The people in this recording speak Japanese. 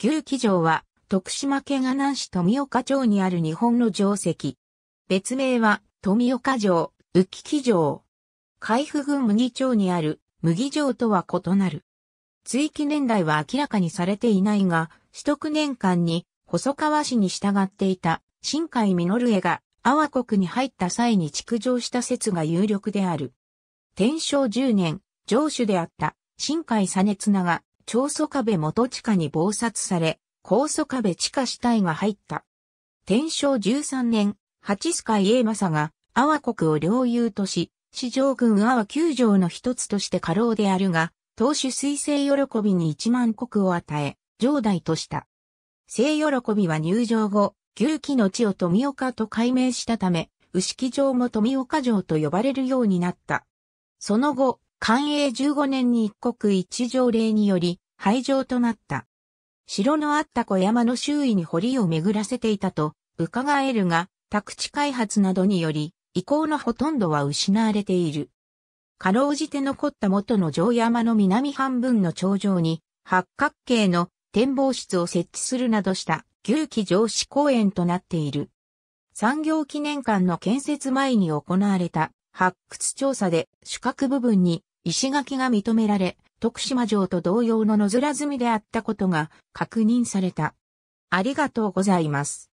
旧木城は、徳島県阿南市富岡町にある日本の城跡。別名は、富岡城、浮木城。海部郡麦町にある麦城とは異なる。追記年代は明らかにされていないが、取得年間に細川氏に従っていた新海実江が阿波国に入った際に築城した説が有力である。天正10年、城主であった新海実綱が長祖壁元地下に暴殺され、高祖壁地下死体が入った。天正13年、八須海英政が、阿波国を領有とし、四条軍阿波九条の一つとして過労であるが、当主水星喜びに一万国を与え、上代とした。聖喜びは入城後、旧期の地を富岡と改名したため、牛木城も富岡城と呼ばれるようになった。その後、寛永15年に一国一条令により廃城となった。城のあった小山の周囲に堀を巡らせていたと伺えるが、宅地開発などにより、遺構のほとんどは失われている。かろうじて残った元の城山の南半分の頂上に、八角形の展望室を設置するなどした牛記城址公園となっている。産業記念館の建設前に行われた発掘調査で主角部分に石垣が認められ、徳島城と同様の野面積みであったことが確認された。ありがとうございます。